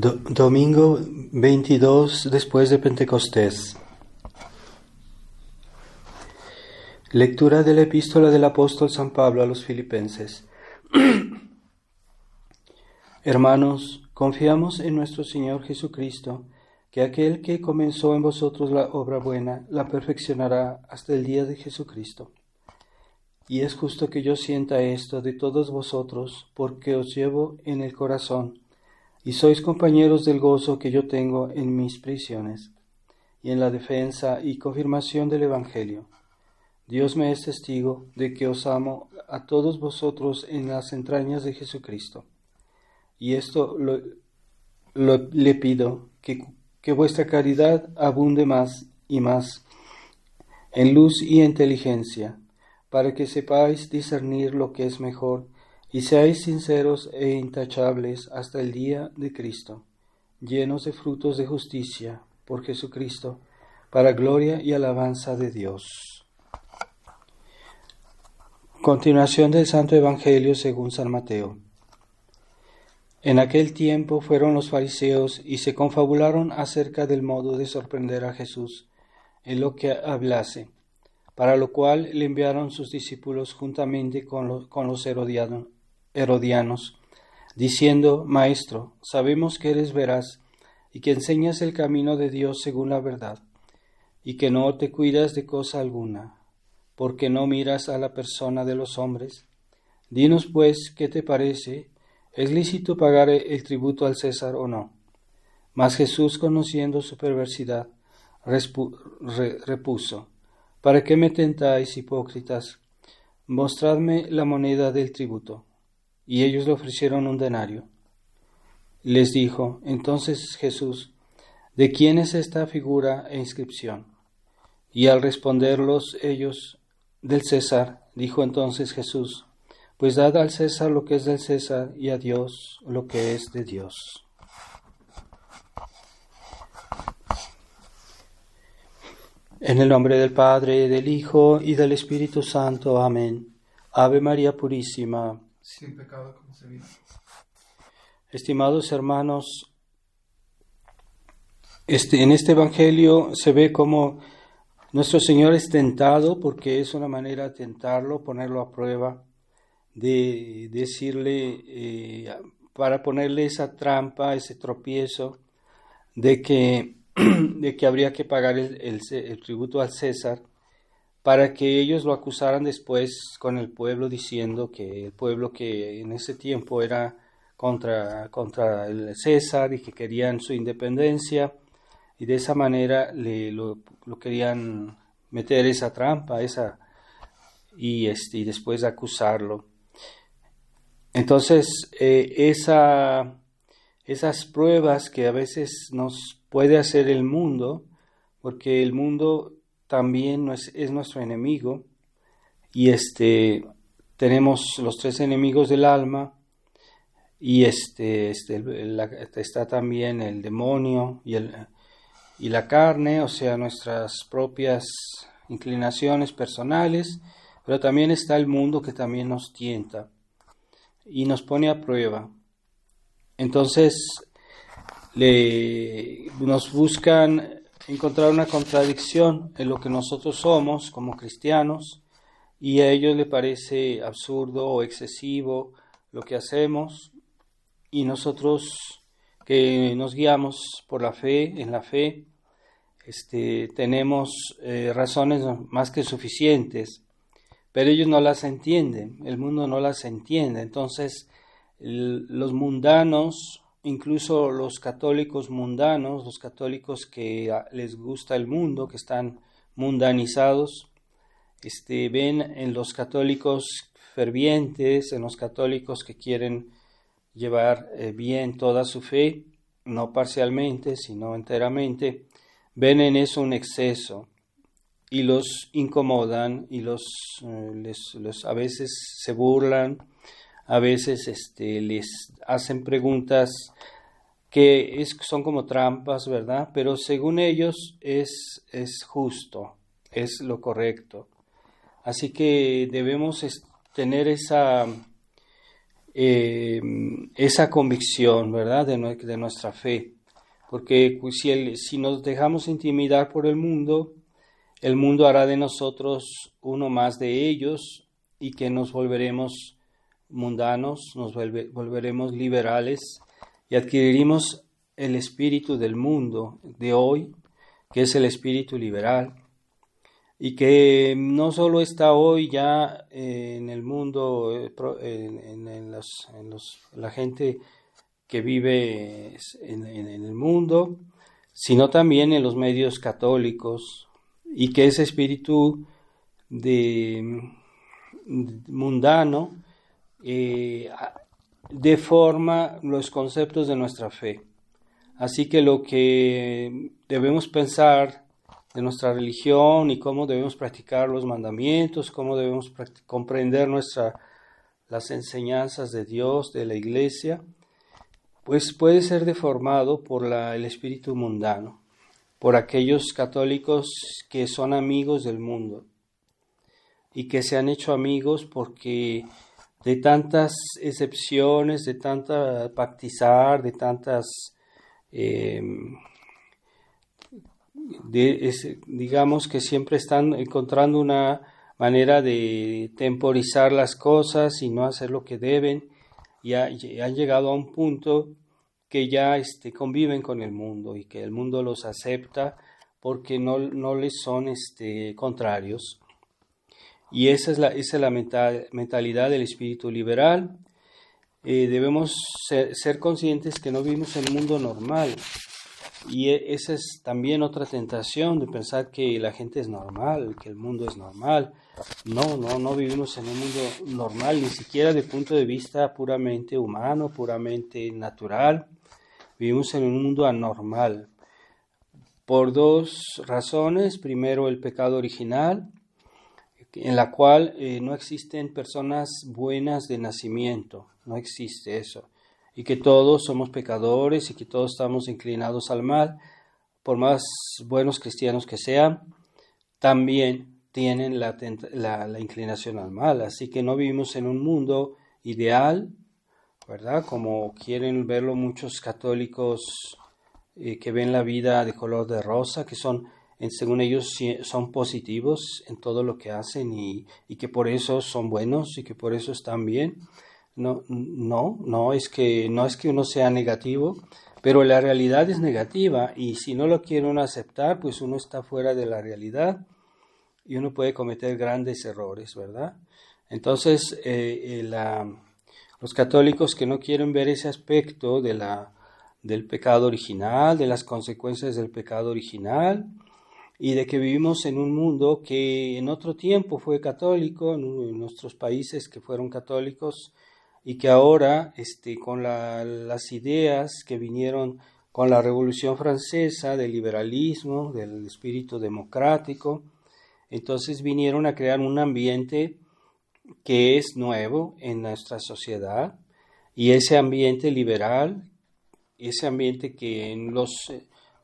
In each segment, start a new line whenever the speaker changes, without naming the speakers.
domingo 22 después de Pentecostés. Lectura de la epístola del apóstol San Pablo a los filipenses. Hermanos, confiamos en nuestro Señor Jesucristo, que aquel que comenzó en vosotros la obra buena la perfeccionará hasta el día de Jesucristo. Y es justo que yo sienta esto de todos vosotros, porque os llevo en el corazón y sois compañeros del gozo que yo tengo en mis prisiones, y en la defensa y confirmación del Evangelio. Dios me es testigo de que os amo a todos vosotros en las entrañas de Jesucristo. Y esto lo, le pido, que, que vuestra caridad abunde más y más en luz y inteligencia, para que sepáis discernir lo que es mejor y seáis sinceros e intachables hasta el día de Cristo, llenos de frutos de justicia por Jesucristo, para gloria y alabanza de Dios. Continuación del Santo Evangelio según San Mateo. En aquel tiempo fueron los fariseos y se confabularon acerca del modo de sorprender a Jesús en lo que hablase, para lo cual le enviaron sus discípulos juntamente con los, con los herodianos herodianos, diciendo, Maestro, sabemos que eres veraz y que enseñas el camino de Dios según la verdad, y que no te cuidas de cosa alguna, porque no miras a la persona de los hombres. Dinos pues, ¿qué te parece? ¿Es lícito pagar el tributo al César o no? Mas Jesús, conociendo su perversidad, repuso, ¿Para qué me tentáis, hipócritas? Mostradme la moneda del tributo y ellos le ofrecieron un denario. Les dijo entonces Jesús, ¿de quién es esta figura e inscripción? Y al responderlos ellos, del César, dijo entonces Jesús, pues dad al César lo que es del César y a Dios lo que es de Dios. En el nombre del Padre, del Hijo y del Espíritu Santo. Amén. Ave María Purísima sin pecado concebido. Estimados hermanos, este, en este Evangelio se ve como nuestro Señor es tentado, porque es una manera de tentarlo, ponerlo a prueba, de decirle, eh, para ponerle esa trampa, ese tropiezo, de que, de que habría que pagar el tributo al César para que ellos lo acusaran después con el pueblo diciendo que el pueblo que en ese tiempo era contra, contra el César y que querían su independencia y de esa manera le, lo, querían meter esa trampa esa y, este, y después acusarlo entonces eh, esas pruebas que a veces nos puede hacer el mundo porque el mundo también es, es nuestro enemigo y este tenemos los tres enemigos del alma y este, este está también el demonio y, el, y la carne, o sea, nuestras propias inclinaciones personales, pero también está el mundo que también nos tienta y nos pone a prueba. Entonces, le, nos buscan encontrar una contradicción en lo que nosotros somos como cristianos y a ellos les parece absurdo o excesivo lo que hacemos y nosotros que nos guiamos por la fe, en la fe, este, tenemos eh, razones más que suficientes, pero ellos no las entienden, el mundo no las entiende. Entonces, los mundanos incluso los católicos mundanos, los católicos que ah, les gusta el mundo, que están mundanizados, este, ven en los católicos fervientes, en los católicos que quieren llevar eh, bien toda su fe, no parcialmente, sino enteramente, ven en eso un exceso y los incomodan y los, eh, les, a veces se burlan a veces este, les hacen preguntas que es, son como trampas, ¿verdad? Pero según ellos es, es justo, es lo correcto. Así que debemos tener esa, eh, esa convicción, ¿verdad? De, de, nuestra fe. Porque si, si nos dejamos intimidar por el mundo, el mundo hará de nosotros uno más de ellos y que nos volveremos mundanos, nos volveremos liberales y adquiriremos el espíritu del mundo de hoy, que es el espíritu liberal, y que no solo está hoy ya en el mundo, eh, en, la gente que vive en, el mundo, sino también en los medios católicos, y que ese espíritu de mm, mundano, eh, deforma los conceptos de nuestra fe. Así que lo que debemos pensar de nuestra religión y cómo debemos practicar los mandamientos, cómo debemos comprender nuestra, las enseñanzas de Dios, de la iglesia, pues puede ser deformado por el espíritu mundano, por aquellos católicos que son amigos del mundo y que se han hecho amigos porque de tantas excepciones, de tanta pactizar, de tantas, em, digamos que siempre están encontrando una manera de temporizar las cosas y no hacer lo que deben, y, han llegado a un punto que ya este, conviven con el mundo y que el mundo los acepta porque no, les son este, contrarios. Y esa es la, es la mentalidad del espíritu liberal. Eh, debemos ser, conscientes que no vivimos en el mundo normal. Y e, esa es también otra tentación de pensar que la gente es normal, que el mundo es normal. No, no, no vivimos en un mundo normal, ni siquiera de punto de vista puramente humano, puramente natural. Vivimos en un mundo anormal. Por dos razones. Primero, el pecado original, en la cual eh, no existen personas buenas de nacimiento, no existe eso, y que todos somos pecadores y que todos estamos inclinados al mal, por más buenos cristianos que sean, también tienen la, inclinación al mal, así que no vivimos en un mundo ideal, ¿verdad? Como quieren verlo muchos católicos eh, que ven la vida de color de rosa, que son según ellos son positivos en todo lo que hacen y, que por eso son buenos y que por eso están bien. No, no, no es que no es que uno sea negativo, pero la realidad es negativa y si no lo quieren uno aceptar, pues uno está fuera de la realidad y uno puede cometer grandes errores, ¿verdad? Entonces, eh, eh, los católicos que no quieren ver ese aspecto del pecado original, de las consecuencias del pecado original, y de que vivimos en un mundo que en otro tiempo fue católico, en, nuestros países que fueron católicos, y que ahora, este, con las ideas que vinieron con la Revolución Francesa, del liberalismo, del espíritu democrático, entonces vinieron a crear un ambiente que es nuevo en nuestra sociedad, y ese ambiente liberal, ese ambiente que en los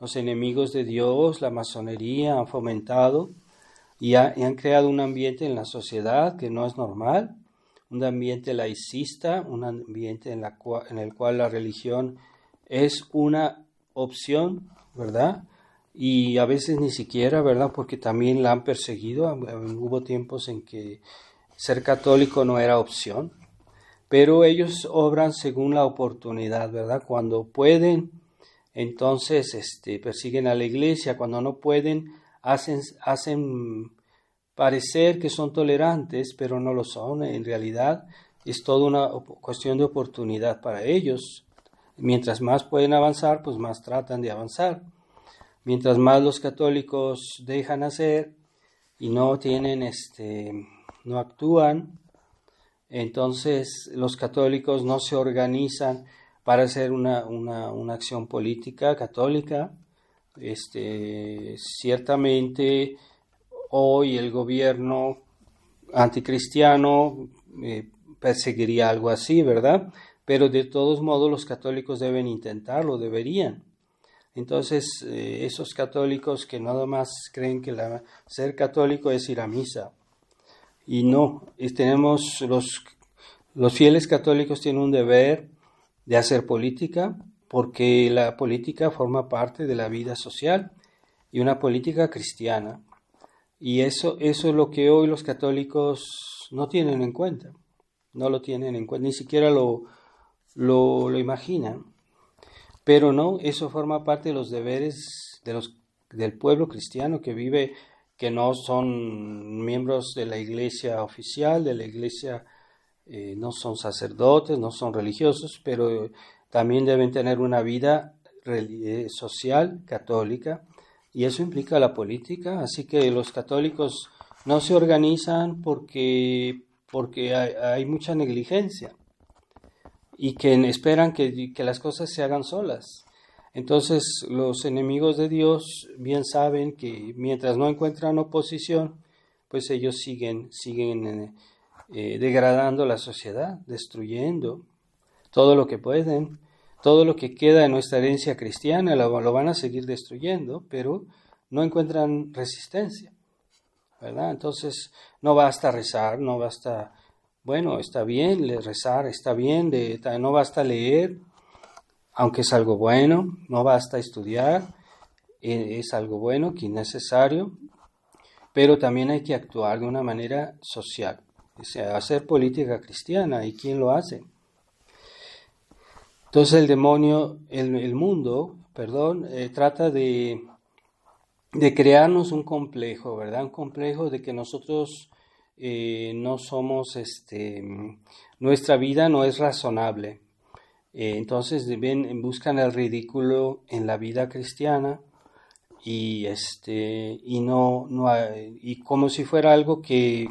los enemigos de Dios, la masonería, han fomentado y, han creado un ambiente en la sociedad que no es normal, un ambiente laicista, un ambiente en, en el cual la religión es una opción, ¿verdad? Y a veces ni siquiera, ¿verdad? Porque también la han perseguido. Hubo tiempos en que ser católico no era opción, pero ellos obran según la oportunidad, ¿verdad? Cuando pueden entonces este, persiguen a la iglesia, cuando no pueden, hacen, hacen parecer que son tolerantes, pero no lo son, en realidad es toda una cuestión de oportunidad para ellos. Mientras más pueden avanzar, pues más tratan de avanzar. Mientras más los católicos dejan hacer y no tienen este no actúan, entonces los católicos no se organizan para hacer una, acción política católica. Este, ciertamente hoy el gobierno anticristiano eh, perseguiría algo así, ¿verdad? Pero de todos modos los católicos deben intentarlo, deberían. Entonces, eh, esos católicos que nada más creen que ser católico es ir a misa. Y no, tenemos los, los fieles católicos tienen un deber de hacer política, porque la política forma parte de la vida social y una política cristiana. Y eso, eso es lo que hoy los católicos no tienen en cuenta, no lo tienen en cuenta, ni siquiera lo, lo, lo imaginan. Pero no, eso forma parte de los deberes de los, del pueblo cristiano que vive, que no son miembros de la iglesia oficial, de la iglesia eh, no son sacerdotes, no son religiosos, pero también deben tener una vida eh, social católica y eso implica la política, así que los católicos no se organizan porque, porque hay, mucha negligencia y que esperan que, las cosas se hagan solas. Entonces los enemigos de Dios bien saben que mientras no encuentran oposición, pues ellos siguen, siguen eh, eh, degradando la sociedad, destruyendo todo lo que pueden, todo lo que queda de nuestra herencia cristiana, lo, van a seguir destruyendo, pero no encuentran resistencia, ¿verdad? Entonces no basta rezar, no basta, bueno, está bien rezar, está bien, no basta leer, aunque es algo bueno, no basta estudiar, e, es algo bueno, que es necesario, pero también hay que actuar de una manera social hacer política cristiana. ¿Y quién lo hace? Entonces el demonio, el, mundo, perdón, eh, trata de, de, crearnos un complejo, ¿verdad? Un complejo de que nosotros eh, no somos, este, nuestra vida no es razonable. Eh, entonces buscan el ridículo en la vida cristiana y este y no, no y como si fuera algo que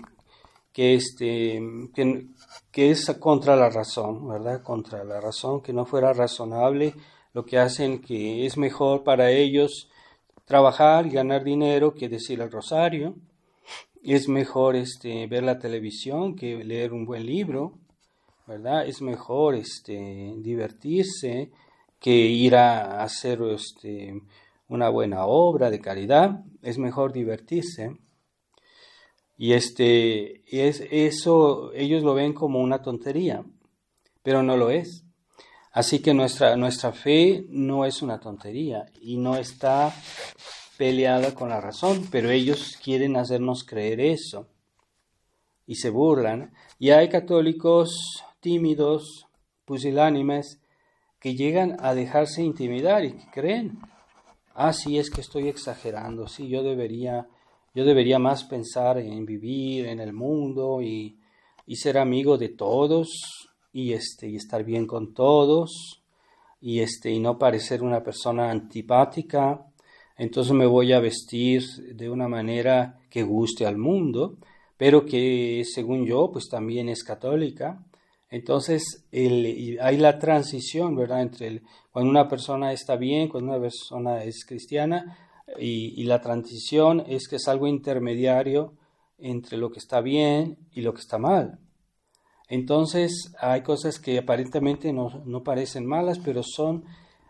que, este, que, es contra la razón, ¿verdad? Contra la razón, que no fuera razonable, lo que hacen que es mejor para ellos trabajar y ganar dinero que decir el rosario, es mejor este, ver la televisión que leer un buen libro, ¿verdad? Es mejor este, divertirse que ir a hacer este, una buena obra de caridad, es mejor divertirse y este, es, eso ellos lo ven como una tontería, pero no lo es. Así que nuestra, nuestra fe no es una tontería y no está peleada con la razón, pero ellos quieren hacernos creer eso y se burlan. Y hay católicos tímidos, pusilánimes, que llegan a dejarse intimidar y que creen, ah, sí, es que estoy exagerando, sí, yo debería yo debería más pensar en vivir en el mundo y, ser amigo de todos y, este, y estar bien con todos y, este, y no parecer una persona antipática. Entonces me voy a vestir de una manera que guste al mundo, pero que según yo pues también es católica. Entonces hay la transición, ¿verdad? Entre cuando una persona está bien, cuando una persona es cristiana, y, la transición es que es algo intermediario entre lo que está bien y lo que está mal. Entonces hay cosas que aparentemente no, parecen malas, pero son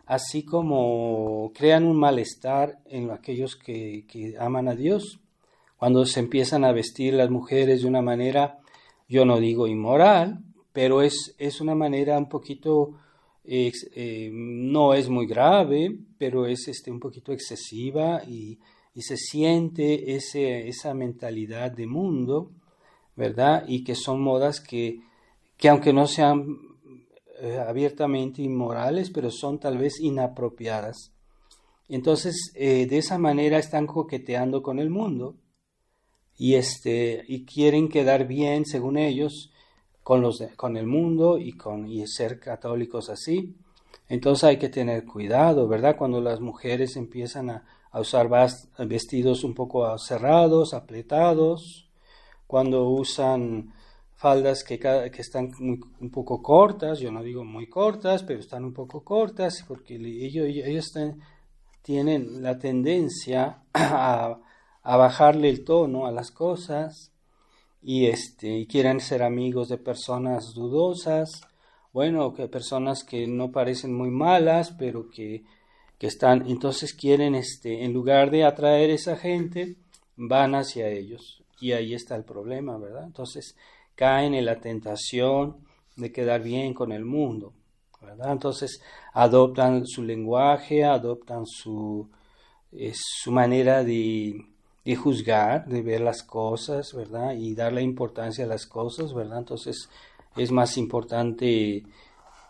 así como crean un malestar en aquellos que, que aman a Dios. Cuando se empiezan a vestir las mujeres de una manera, yo no digo inmoral, pero es, es una manera un poquito eh, no es muy grave, pero es este, un poquito excesiva y, se siente esa mentalidad de mundo, ¿verdad? Y que son modas que, que aunque no sean eh, abiertamente inmorales, pero son tal vez inapropiadas. Entonces, eh, de esa manera están coqueteando con el mundo y, este, y quieren quedar bien según ellos con, los, con el mundo y, con, y ser católicos así. Entonces hay que tener cuidado, ¿verdad? Cuando las mujeres empiezan a, usar vestidos un poco cerrados, apretados, cuando usan faldas que, que están un poco cortas, yo no digo muy cortas, pero están un poco cortas, porque ellos, tienen la tendencia a, a bajarle el tono a las cosas y este, quieren ser amigos de personas dudosas, bueno, que personas que no parecen muy malas, pero que, que están, entonces quieren, este, en lugar de atraer a esa gente, van hacia ellos. Y ahí está el problema, ¿verdad? Entonces caen en la tentación de quedar bien con el mundo, ¿verdad? Entonces adoptan su lenguaje, adoptan su, eh, su manera de, de juzgar, de ver las cosas, ¿verdad? Y darle importancia a las cosas, ¿verdad? Entonces es más importante,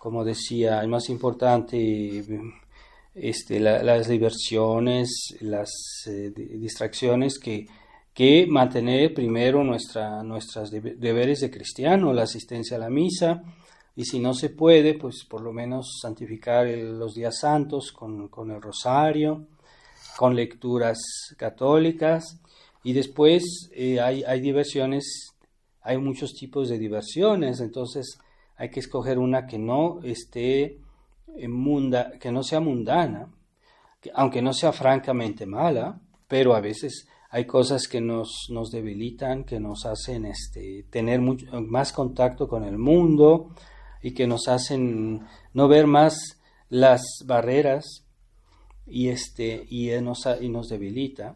como decía, es más importante este, las diversiones, las eh, distracciones que, que mantener primero nuestra, nuestros deberes de cristiano, la asistencia a la misa, y si no se puede, pues por lo menos santificar los días santos con, con el rosario, con lecturas católicas y después eh, hay, hay diversiones, hay muchos tipos de diversiones, entonces hay que escoger una que no esté eh, que no sea mundana, que, aunque no sea francamente mala, pero a veces hay cosas que nos, nos debilitan, que nos hacen este, tener más contacto con el mundo y que nos hacen no ver más las barreras y, este, y, nos, y nos debilita.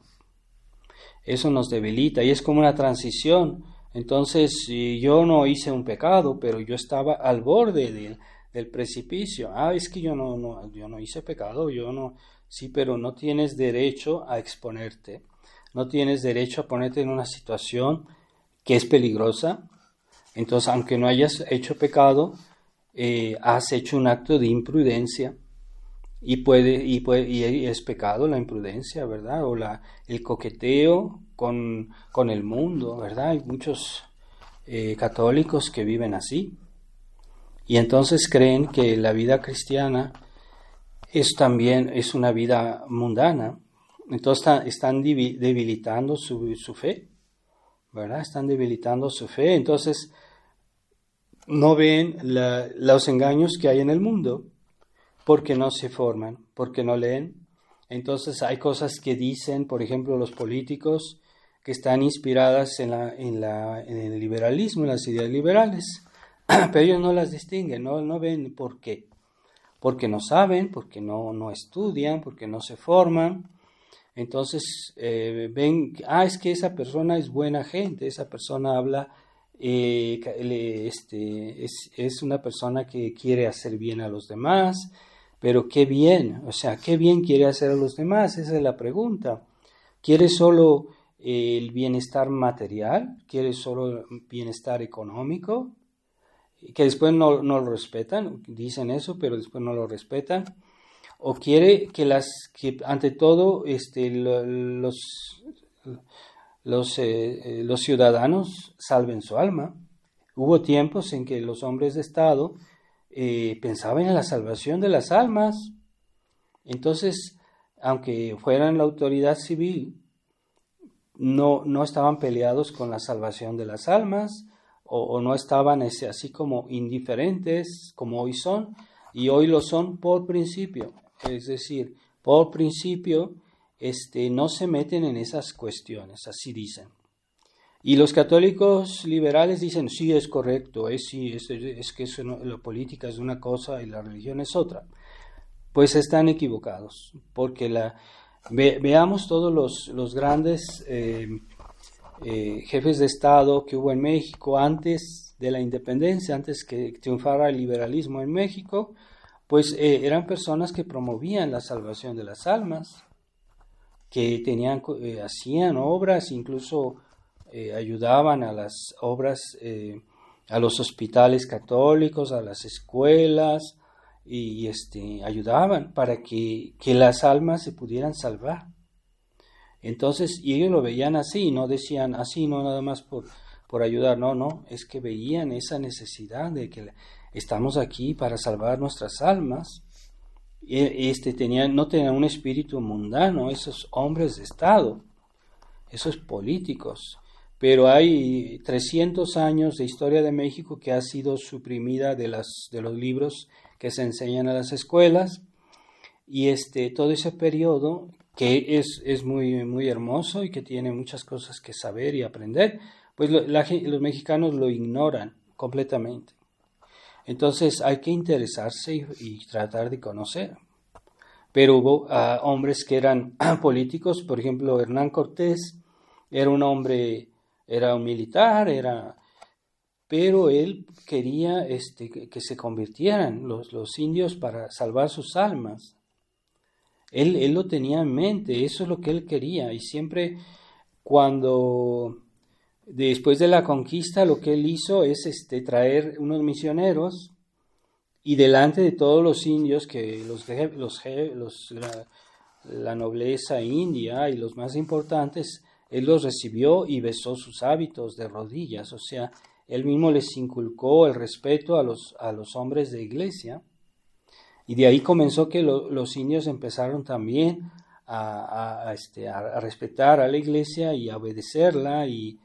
Eso nos debilita y es como una transición. Entonces yo no hice un pecado, pero yo estaba al borde del precipicio. Ah, es que yo no, no, yo no hice pecado, yo no. Sí, pero no tienes derecho a exponerte. No tienes derecho a ponerte en una situación que es peligrosa. Entonces, aunque no hayas hecho pecado, eh, has hecho un acto de imprudencia y puede y puede y es pecado la imprudencia verdad o la el coqueteo con, con el mundo verdad hay muchos eh, católicos que viven así y entonces creen que la vida cristiana es también es una vida mundana entonces están debilitando su, fe verdad están debilitando su fe entonces no ven los engaños que hay en el mundo porque no se forman, porque no leen. Entonces hay cosas que dicen, por ejemplo, los políticos que están inspiradas en, la, en, el liberalismo, en las ideas liberales, pero ellos no las distinguen, no, ven por qué. Porque no saben, porque no, no estudian, porque no se forman. Entonces eh, ven, ah, es que esa persona es buena gente, esa persona habla eh, este, es, es, una persona que quiere hacer bien a los demás, pero qué bien, o sea, qué bien quiere hacer a los demás, esa es la pregunta. ¿Quiere solo eh, el bienestar material? ¿Quiere solo el bienestar económico? Que después no, no lo respetan, dicen eso, pero después no lo respetan o quiere que las que ante todo este, los los, eh, eh, los ciudadanos salven su alma hubo tiempos en que los hombres de estado eh, pensaban en la salvación de las almas. Entonces, aunque fueran la autoridad civil, no, no estaban peleados con la salvación de las almas o, no estaban así como indiferentes como hoy son y hoy lo son por principio. Es decir, por principio este, no se meten en esas cuestiones, así dicen. Y los católicos liberales dicen, sí, es correcto, es, sí, es, que eso no, la política es una cosa y la religión es otra. Pues están equivocados, porque la, veamos todos los, grandes eh, eh, jefes de Estado que hubo en México antes de la independencia, antes que triunfara el liberalismo en México, pues eh, eran personas que promovían la salvación de las almas, que tenían, hacían obras, incluso eh, ayudaban a las obras, eh, a los hospitales católicos, a las escuelas, y, este, ayudaban para que, las almas se pudieran salvar. Entonces, y ellos lo veían así, no decían así, ah, no nada más por, por ayudar, no, no, es que veían esa necesidad de que estamos aquí para salvar nuestras almas. Este, tenían, no tenían un espíritu mundano, esos hombres de Estado, esos políticos pero hay 300 años de historia de México que ha sido suprimida de, las, de los libros que se enseñan a las escuelas y este, todo ese periodo que es, muy, muy hermoso y que tiene muchas cosas que saber y aprender, pues los mexicanos lo ignoran completamente. Entonces hay que interesarse y, tratar de conocer. Pero hubo ah, hombres que eran políticos, por ejemplo, Hernán Cortés era un hombre era un militar, era, pero él quería este, que se convirtieran los, los indios para salvar sus almas. Él, lo tenía en mente, eso es lo que él quería. Y siempre cuando, después de la conquista, lo que él hizo es este, traer unos misioneros y delante de todos los indios, que los, los, los la, la nobleza india y los más importantes, él los recibió y besó sus hábitos de rodillas, o sea, él mismo les inculcó el respeto a los, a los hombres de iglesia. Y de ahí comenzó que los indios empezaron también este, a, respetar a la iglesia y a obedecerla y,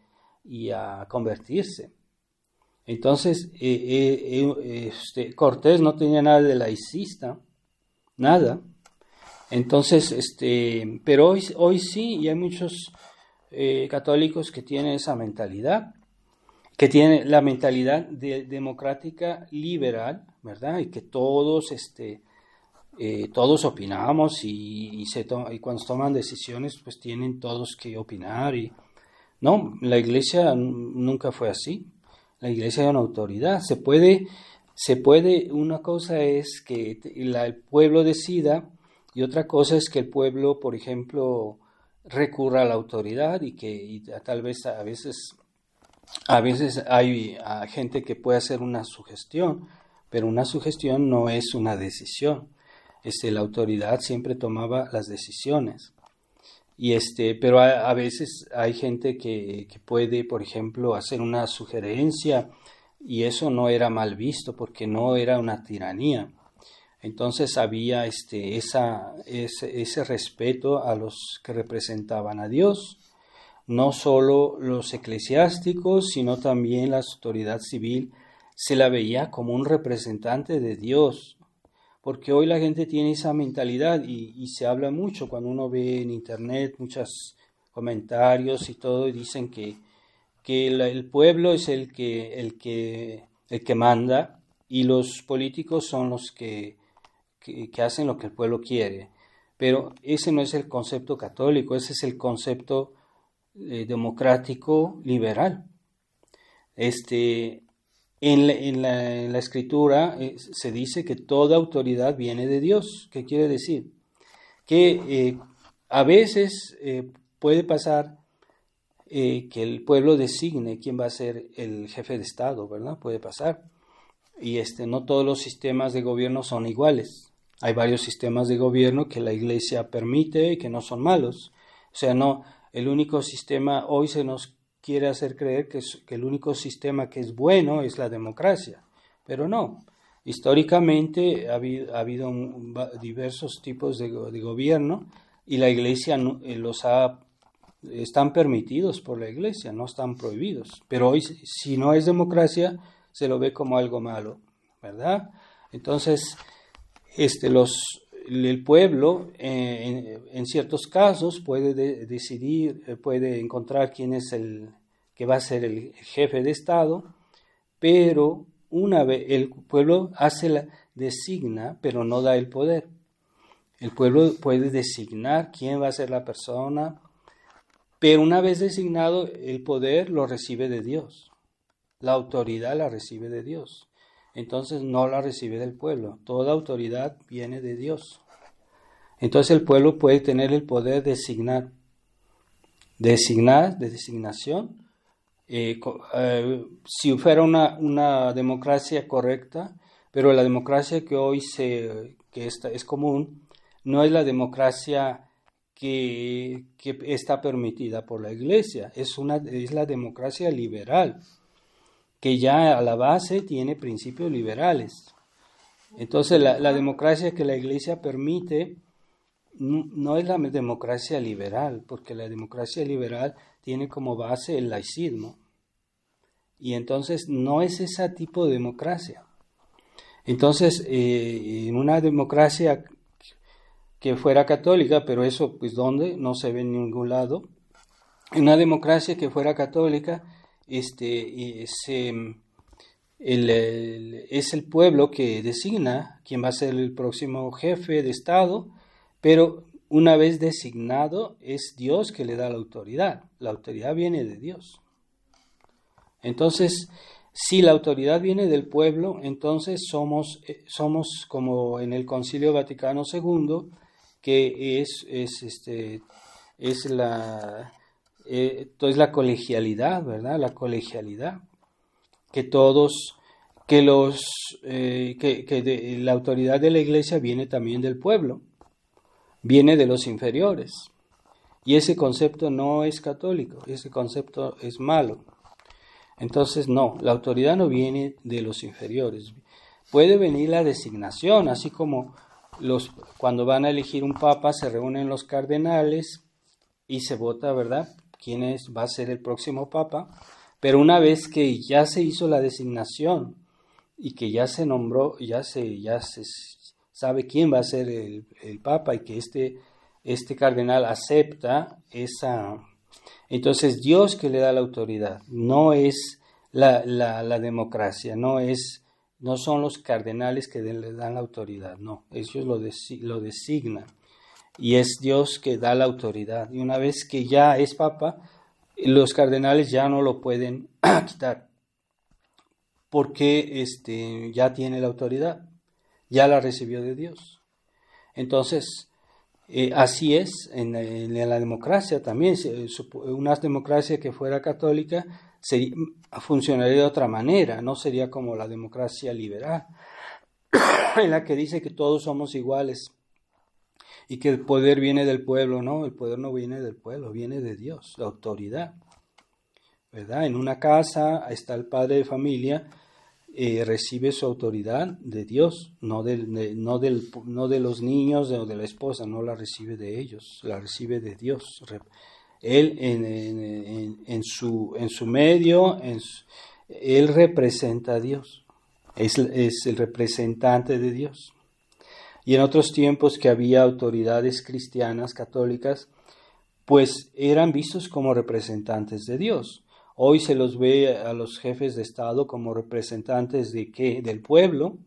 a convertirse. Entonces, eh, eh, eh, este, Cortés no tenía nada de laicista, nada. Entonces, este, pero hoy, hoy sí, y hay muchos eh, católicos que tienen esa mentalidad, que tienen la mentalidad de, democrática liberal, ¿verdad? Y que todos, este, eh, todos opinamos y, se y cuando toman decisiones, pues tienen todos que opinar. Y... No, la iglesia nunca fue así. La iglesia es una autoridad. Se puede, se puede, una cosa es que el pueblo decida y otra cosa es que el pueblo, por ejemplo, recurra a la autoridad y que tal vez a veces a veces hay gente que puede hacer una sugestión, pero una sugestión no es una decisión. Este, la autoridad siempre tomaba las decisiones. Y este, pero a, veces hay gente que, puede, por ejemplo, hacer una sugerencia y eso no era mal visto porque no era una tiranía. Entonces había este, ese, respeto a los que representaban a Dios, no solo los eclesiásticos, sino también la autoridad civil se la veía como un representante de Dios, porque hoy la gente tiene esa mentalidad y, se habla mucho cuando uno ve en internet muchos comentarios y todo y dicen que, que el, el pueblo es el que, el, que, el que manda y los políticos son los que que, hacen lo que el pueblo quiere. Pero ese no es el concepto católico, ese es el concepto eh, democrático liberal. Este, en la, escritura eh, se dice que toda autoridad viene de Dios. ¿Qué quiere decir? Que eh, a veces puede pasar que el pueblo designe quién va a ser el jefe de Estado, ¿verdad? Puede pasar. Y este, no todos los sistemas de gobierno son iguales. Hay varios sistemas de gobierno que la iglesia permite y que no son malos. O sea, no, el único sistema, hoy se nos quiere hacer creer que, es, que el único sistema que es bueno es la democracia, pero no. Históricamente ha habido, diversos tipos de, gobierno y la iglesia eh, los ha están permitidos por la iglesia, no están prohibidos. Pero hoy, si no es democracia, se lo ve como algo malo, ¿verdad? Entonces, este, los, el pueblo eh, en, ciertos casos puede decidir, eh, puede encontrar quién es el que va a ser el jefe de Estado, pero una vez el pueblo hace la, designa, pero no da el poder. El pueblo puede designar quién va a ser la persona, pero una vez designado el poder lo recibe de Dios. La autoridad la recibe de Dios entonces no la recibe del pueblo. Toda autoridad viene de Dios. Entonces el pueblo puede tener el poder de designar, designar, de designación. Eh, eh, si fuera una, democracia correcta, pero la democracia que hoy se, que esta es común, no es la democracia que, que, está permitida por la iglesia, es, una, es la democracia liberal que ya a la base tiene principios liberales. Entonces la, democracia que la Iglesia permite no, es la democracia liberal, porque la democracia liberal tiene como base el laicismo. Y entonces no es ese tipo de democracia. Entonces, eh, en una democracia que fuera católica, pero eso, pues, ¿dónde? No se ve en ningún lado. En una democracia que fuera católica, este, em, es el pueblo que designa quién va a ser el próximo jefe de Estado, pero una vez designado es Dios que le da la autoridad. La autoridad viene de Dios. Entonces, si la autoridad viene del pueblo, entonces somos, eh, somos como en el Concilio Vaticano II, que es, es, este, es la, entonces eh, la colegialidad, ¿verdad? La colegialidad. Que todos, que los, eh, que, la autoridad de la iglesia viene también del pueblo, viene de los inferiores. Y ese concepto no es católico, ese concepto es malo. Entonces, no, la autoridad no viene de los inferiores. Puede venir la designación, así como los, cuando van a elegir un papa se reúnen los cardenales y se vota, ¿verdad? quién va a ser el próximo papa, pero una vez que ya se hizo la designación y que ya se nombró, ya se, ya se sabe quién va a ser el, papa y que este, este cardenal acepta esa... Entonces Dios que le da la autoridad, no es la, democracia, no es no son los cardenales que le dan la autoridad, no, ellos lo, lo designan y es Dios que da la autoridad. Y una vez que ya es papa, los cardenales ya no lo pueden quitar porque este, ya tiene la autoridad, ya la recibió de Dios. Entonces, eh, así es en, la democracia también. Eh, una democracia que fuera católica funcionaría de otra manera, no sería como la democracia liberal, en la que dice que todos somos iguales y que el poder viene del pueblo. No, el poder no viene del pueblo, viene de Dios, la autoridad. ¿Verdad? En una casa está el padre de familia, eh, recibe su autoridad de Dios, no, del, de, no, del, no de los niños o de, la esposa, no la recibe de ellos, la recibe de Dios. Él en, en, su, en su medio, él representa a Dios, es, es el representante de Dios y en otros tiempos que había autoridades cristianas católicas, pues eran vistos como representantes de Dios. Hoy se los ve a los jefes de Estado como representantes de qué? Del pueblo,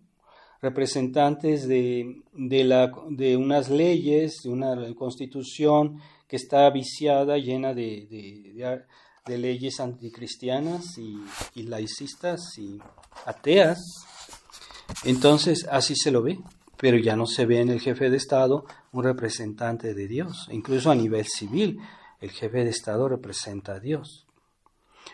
representantes de, la, de unas leyes, de una constitución que está viciada, llena de, leyes anticristianas y, y laicistas y ateas. Entonces, así se lo ve pero ya no se ve en el jefe de Estado un representante de Dios. Incluso a nivel civil, el jefe de Estado representa a Dios.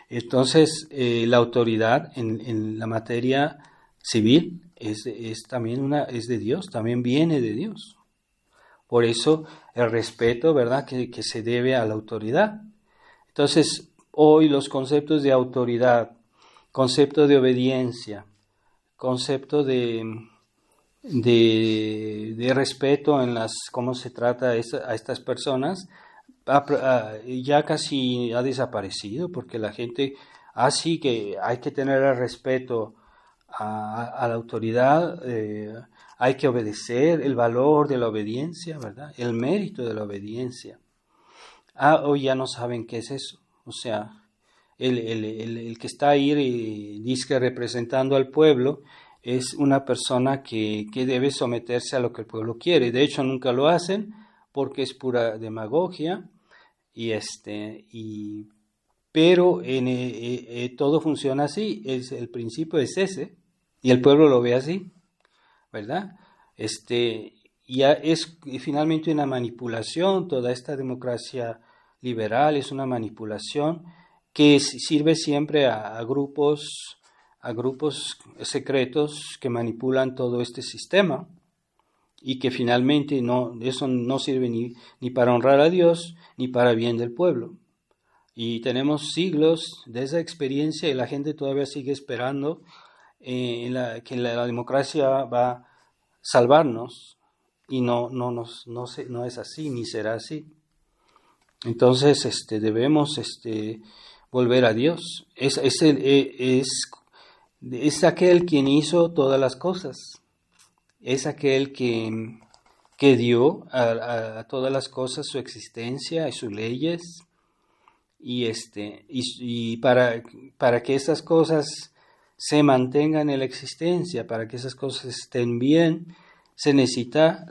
Entonces, eh, la autoridad en, la materia civil es, también una, es de Dios, también viene de Dios. Por eso el respeto, ¿verdad?, que, que se debe a la autoridad. Entonces, hoy los conceptos de autoridad, concepto de obediencia, concepto de de, respeto en las cómo se trata a, estas personas ah, ya casi ha desaparecido porque la gente así ah, que hay que tener el respeto a, la autoridad eh, hay que obedecer el valor de la obediencia verdad el mérito de la obediencia ah, hoy ya no saben qué es eso o sea el, que está ahí y eh, dice representando al pueblo es una persona que, debe someterse a lo que el pueblo quiere. De hecho, nunca lo hacen porque es pura demagogia. Y este, y, pero en, eh, eh, eh, todo funciona así. Es, el principio es ese. Y el pueblo lo ve así. ¿Verdad? Este, y es finalmente una manipulación. Toda esta democracia liberal es una manipulación que sirve siempre a grupos a grupos secretos que manipulan todo este sistema y que finalmente no, eso no sirve ni, ni para honrar a Dios ni para bien del pueblo. Y tenemos siglos de esa experiencia y la gente todavía sigue esperando eh, que la, democracia va a salvarnos y no, no, nos, no, no es así ni será así. Entonces este, debemos este, volver a Dios. Es, es, e, es es aquel quien hizo todas las cosas. Es aquel que, dio a, todas las cosas su existencia y sus leyes. Y, este, y, para, para que esas cosas se mantengan en la existencia, para que esas cosas estén bien, se necesita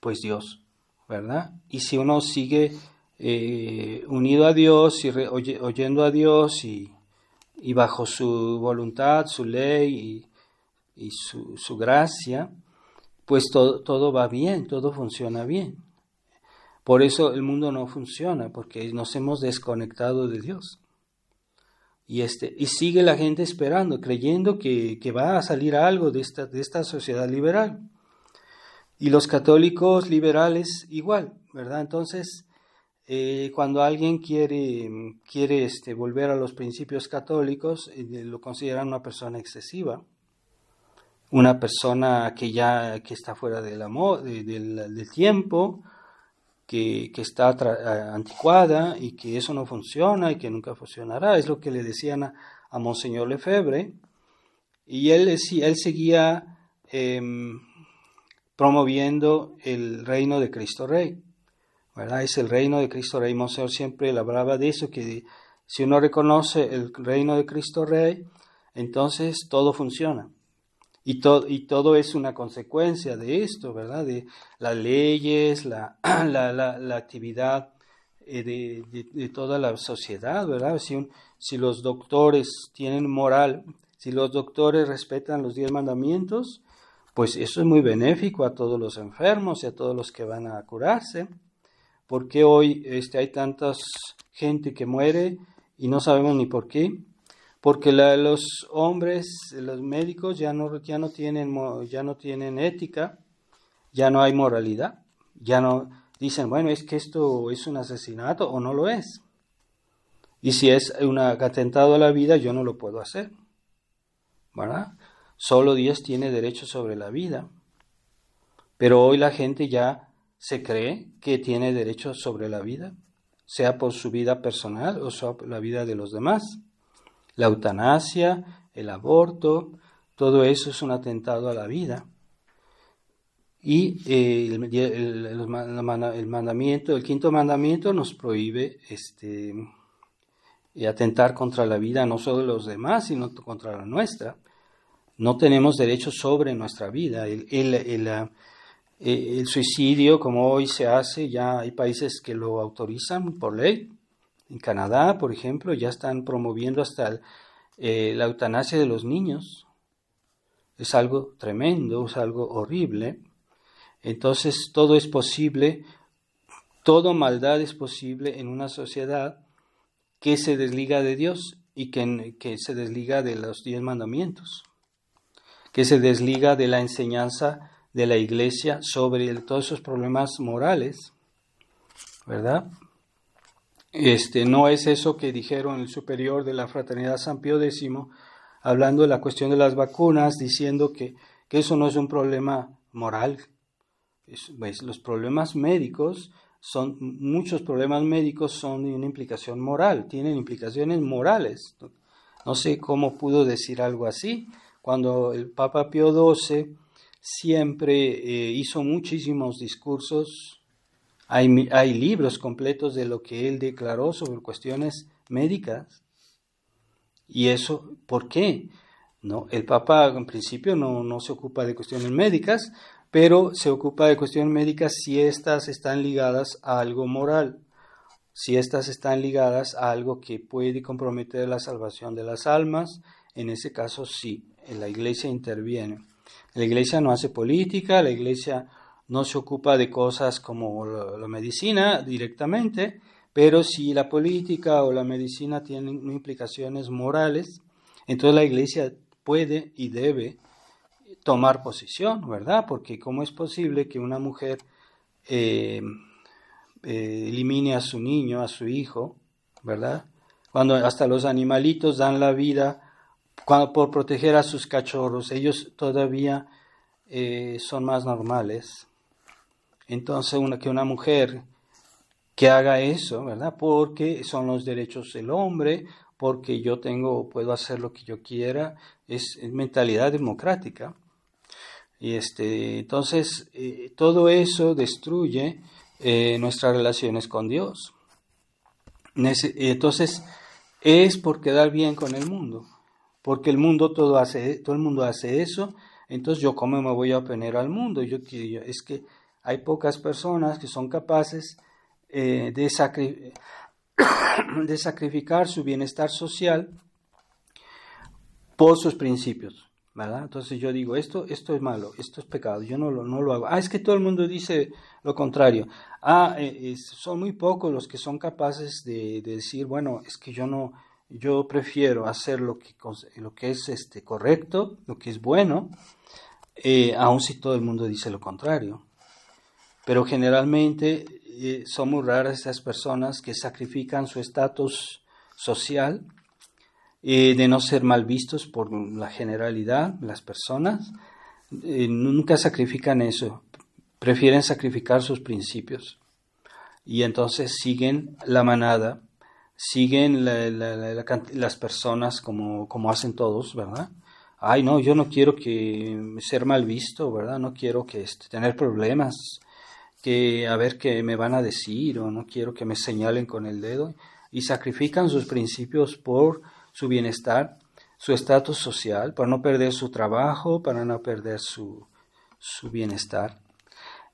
pues Dios, ¿verdad? Y si uno sigue eh, unido a Dios y oyendo a Dios y, y bajo su voluntad, su ley y, su, gracia, pues todo va bien, todo funciona bien. Por eso el mundo no funciona, porque nos hemos desconectado de Dios. Y, este, y sigue la gente esperando, creyendo que, va a salir algo de esta, de esta sociedad liberal. Y los católicos liberales igual, ¿verdad? Entonces, eh, cuando alguien quiere, quiere este, volver a los principios católicos, eh, lo consideran una persona excesiva, una persona que ya que está fuera del, amor, del, tiempo, que, que está anticuada y que eso no funciona y que nunca funcionará. Es lo que le decían a, Monseñor Lefebvre. Y él, él seguía em, promoviendo el reino de Cristo Rey. ¿verdad? Es el reino de Cristo Rey. Monseñor siempre hablaba de eso, que si uno reconoce el reino de Cristo Rey, entonces todo funciona. Y, todo es una consecuencia de esto, ¿verdad? De las leyes, la, actividad eh, de, toda la sociedad, ¿verdad? Si, si los doctores tienen moral, si los doctores respetan los diez mandamientos, pues eso es muy benéfico a todos los enfermos y a todos los que van a curarse por qué hoy este, hay tantas gente que muere y no sabemos ni por qué. Porque los hombres, los médicos ya no, ya, no tienen, ya no tienen ética, ya no hay moralidad, ya no dicen, bueno, es que esto es un asesinato o no lo es. Y si es un atentado a la vida, yo no lo puedo hacer. ¿Verdad? Solo Dios tiene derecho sobre la vida. Pero hoy la gente ya se cree que tiene derecho sobre la vida, sea por su vida personal o la vida de los demás. La eutanasia, el aborto, todo eso es un atentado a la vida. Y eh, el, mandamiento, el quinto mandamiento nos prohíbe este, eh, atentar contra la vida no solo de los demás, sino contra la nuestra. No tenemos derecho sobre nuestra vida. El, eh, el suicidio, como hoy se hace, ya hay países que lo autorizan por ley. En Canadá, por ejemplo, ya están promoviendo hasta eh, la eutanasia de los niños. Es algo tremendo, es algo horrible. Entonces, todo es posible, todo maldad es posible en una sociedad que se desliga de Dios y que, que se desliga de los diez mandamientos, que se desliga de la enseñanza de la iglesia sobre todos esos problemas morales, ¿verdad? Este, no es eso que dijeron el superior de la fraternidad San Pío X, hablando de la cuestión de las vacunas, diciendo que, eso no es un problema moral. Es, pues, Los problemas médicos son, muchos problemas médicos son de una implicación moral, tienen implicaciones morales. No sé cómo pudo decir algo así cuando el Papa Pío XII siempre eh, hizo muchísimos discursos, hay, libros completos de lo que él declaró sobre cuestiones médicas. ¿Y eso por qué? No, el Papa en principio no, no, se ocupa de cuestiones médicas, pero se ocupa de cuestiones médicas si éstas están ligadas a algo moral, si éstas están ligadas a algo que puede comprometer la salvación de las almas, en ese caso sí, la Iglesia interviene. La iglesia no hace política, la iglesia no se ocupa de cosas como la, medicina directamente, pero si la política o la medicina tienen implicaciones morales, entonces la iglesia puede y debe tomar posición, ¿verdad? Porque ¿cómo es posible que una mujer eh, eh, elimine a su niño, a su hijo, ¿verdad? Cuando hasta los animalitos dan la vida cuando, por proteger a sus cachorros. Ellos todavía eh, son más normales. Entonces, una, que una mujer que haga eso, ¿verdad? Porque son los derechos del hombre, porque yo tengo, puedo hacer lo que yo quiera, es, mentalidad democrática. Y este, entonces, eh, todo eso destruye eh, nuestras relaciones con Dios. Entonces, es por quedar bien con el mundo porque el mundo todo hace, todo el mundo hace eso, entonces yo como me voy a oponer al mundo. Yo, es que hay pocas personas que son capaces eh, de, sacrificar su bienestar social por sus principios, ¿verdad? Entonces yo digo, esto, esto es malo, esto es pecado, yo no lo, no lo hago. Ah, es que todo el mundo dice lo contrario. Ah, eh, son muy pocos los que son capaces de, decir, bueno, es que yo no, yo prefiero hacer lo que, lo que es este, correcto, lo que es bueno, eh, aun si todo el mundo dice lo contrario. Pero generalmente eh, son muy raras esas personas que sacrifican su estatus social eh, de no ser mal vistos por la generalidad, las personas, eh, nunca sacrifican eso, prefieren sacrificar sus principios y entonces siguen la manada siguen las personas como, hacen todos, ¿verdad? Ay, no, yo no quiero que ser mal visto, ¿verdad? No quiero que este, tener problemas, que a ver qué me van a decir o no quiero que me señalen con el dedo y sacrifican sus principios por su bienestar, su estatus social, para no perder su trabajo, para no perder su, su bienestar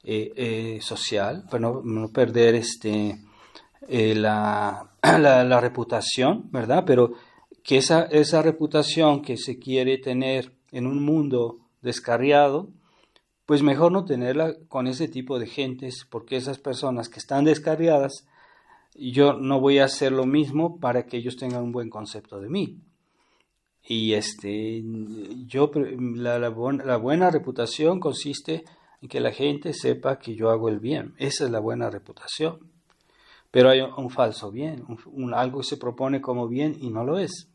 eh, eh, social, para no, perder este, eh, la la, reputación, ¿verdad? Pero que esa, esa reputación que se quiere tener en un mundo descarriado, pues mejor no tenerla con ese tipo de gentes, porque esas personas que están descarriadas, yo no voy a hacer lo mismo para que ellos tengan un buen concepto de mí. Y este, yo, la buena reputación consiste en que la gente sepa que yo hago el bien. Esa es la buena reputación. Pero hay un falso bien, un, algo que se propone como bien y no lo es.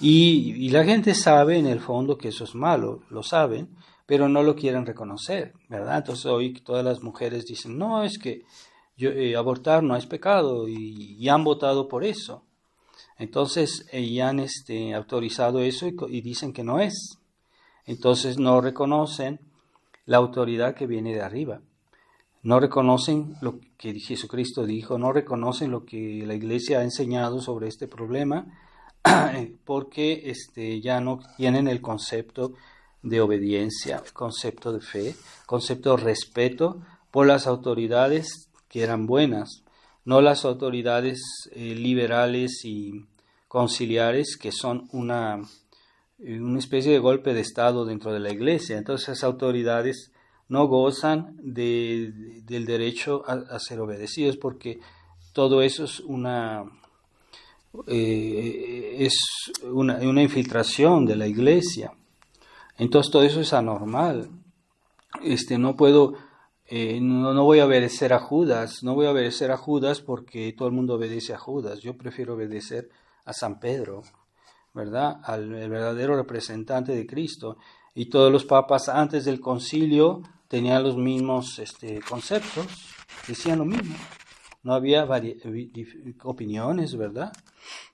Y, la gente sabe en el fondo que eso es malo, lo saben, pero no lo quieren reconocer, ¿verdad? Entonces hoy todas las mujeres dicen, no, es que eh, abortar no es pecado y, han votado por eso. Entonces eh, ya han este, autorizado eso y dicen que no es. Entonces no reconocen la autoridad que viene de arriba no reconocen lo que Jesucristo dijo, no reconocen lo que la iglesia ha enseñado sobre este problema, porque este, ya no tienen el concepto de obediencia, concepto de fe, concepto de respeto por las autoridades que eran buenas, no las autoridades eh, liberales y conciliares que son una, eh, una especie de golpe de Estado dentro de la iglesia. Entonces, esas autoridades no gozan del derecho a, ser obedecidos porque todo eso es una eh, es una, infiltración de la iglesia entonces todo eso es anormal este no puedo eh, no, voy a obedecer a Judas no voy a obedecer a Judas porque todo el mundo obedece a Judas yo prefiero obedecer a San Pedro verdad al verdadero representante de Cristo y todos los papas antes del concilio tenía los mismos este, conceptos, decían lo mismo, no había opiniones, ¿verdad?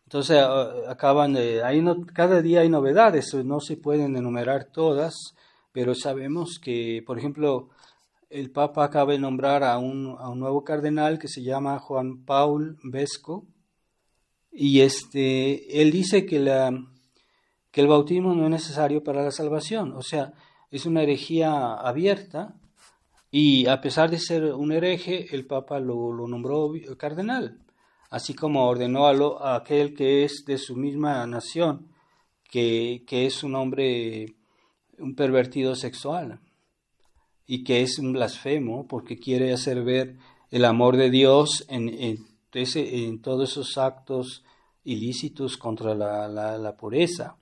Entonces eh, acaban de, no, cada día hay novedades, no se pueden enumerar todas, pero sabemos que, por ejemplo, el Papa acaba de nombrar a un, a un nuevo cardenal que se llama Juan Paul Vesco, y este, él dice que, la, que el bautismo no es necesario para la salvación, o sea, es una herejía abierta y a pesar de ser un hereje, el Papa lo, nombró cardenal, así como ordenó a, lo, aquel que es de su misma nación, que, es un hombre, un pervertido sexual y que es un blasfemo porque quiere hacer ver el amor de Dios en, en, en todos esos actos ilícitos contra la, la, la, pureza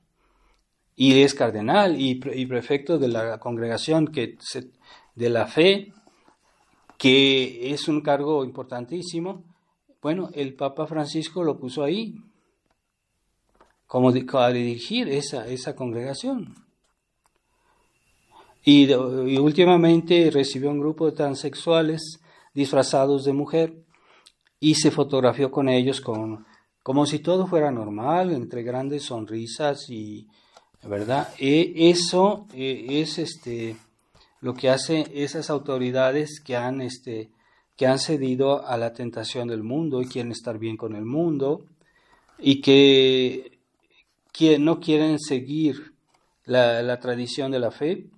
y es cardenal y, y prefecto de la congregación que de la fe, que es un cargo importantísimo. Bueno, el Papa Francisco lo puso ahí como a dirigir esa, esa congregación. Y, y, últimamente recibió un grupo de transexuales disfrazados de mujer y se fotografió con ellos con, como si todo fuera normal, entre grandes sonrisas y, ¿verdad? E, eso e, es este, lo que hacen esas autoridades que han, este, que han cedido a la tentación del mundo y quieren estar bien con el mundo y que, no quieren seguir la, tradición de la fe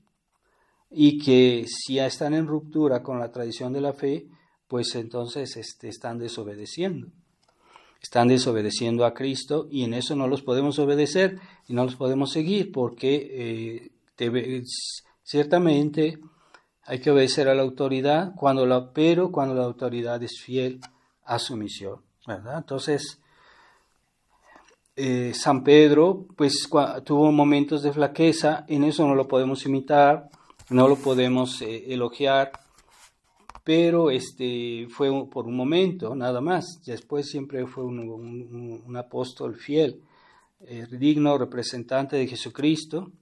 y que si ya están en ruptura con la tradición de la fe, pues entonces este, están desobedeciendo están desobedeciendo a Cristo y en eso no los podemos obedecer y no los podemos seguir porque eh, ciertamente hay que obedecer a la autoridad cuando la pero cuando la autoridad es fiel a su misión ¿verdad? entonces eh, San Pedro pues tuvo momentos de flaqueza en eso no lo podemos imitar no lo podemos eh, elogiar pero este, fue por un momento nada más. Después siempre fue un, apóstol fiel, eh, digno representante de Jesucristo.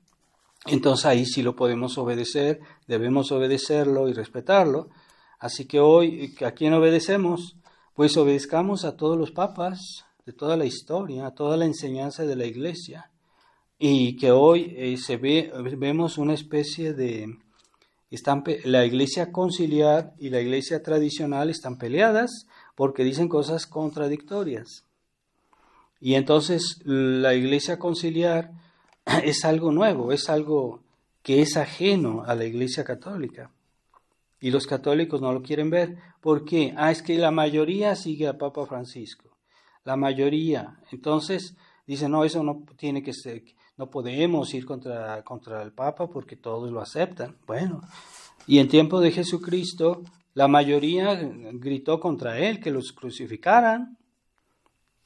Entonces ahí sí lo podemos obedecer, debemos obedecerlo y respetarlo. Así que hoy, ¿a quién obedecemos? Pues obedezcamos a todos los papas de toda la historia, a toda la enseñanza de la iglesia. Y que hoy eh, se ve, vemos una especie de, la iglesia conciliar y la iglesia tradicional están peleadas porque dicen cosas contradictorias. Y entonces la iglesia conciliar es algo nuevo, es algo que es ajeno a la iglesia católica. Y los católicos no lo quieren ver. ¿Por qué? Ah, es que la mayoría sigue a Papa Francisco. La mayoría. Entonces, dicen, no, eso no tiene que ser no podemos ir contra, contra el Papa porque todos lo aceptan. Bueno, y en tiempo de Jesucristo, la mayoría gritó contra él que los crucificaran.